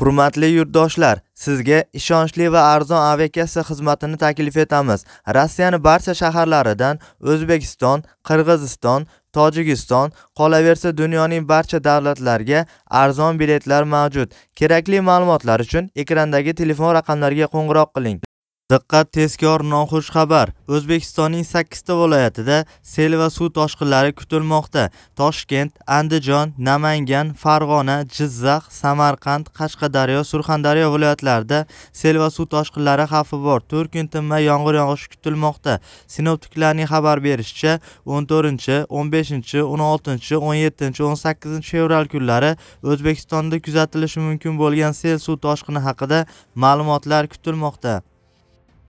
Hurmatli yurtdoshlar, sizga ishonchli va arzon aviakassa xizmatini taklif etamiz. Rossiyaning barcha shaharlaridan O'zbekiston, Qirg'iziston, Tojikiston, qolaversa dunyoning barcha davlatlarga arzon biletlar mavjud. Kerakli ma'lumotlar uchun ekrandagi telefon raqamlariga qo'ng'iroq qiling. Diqqat tezkor noxush xabar. O'zbekistonning 8 ta viloyatida sel va suv toshqinlari kutilmoqda. Toshkent, Andijon, Namangan, Farg'ona, Jizzax, Samarqand, Qashqadaryo, Surxondaryo viloyatlarida sel va suv toshqinlari xavfi bor. 4 kun tinmay yomg'ir yog'ishi kutilmoqda. Sinoptiklarning xabar berishicha, 14, 15, 16, 17, 18 fevral kunlari O'zbekistonda kuzatilishi mumkin bo'lgan sel suv toshqini haqida ma'lumotlar kutilmoqda.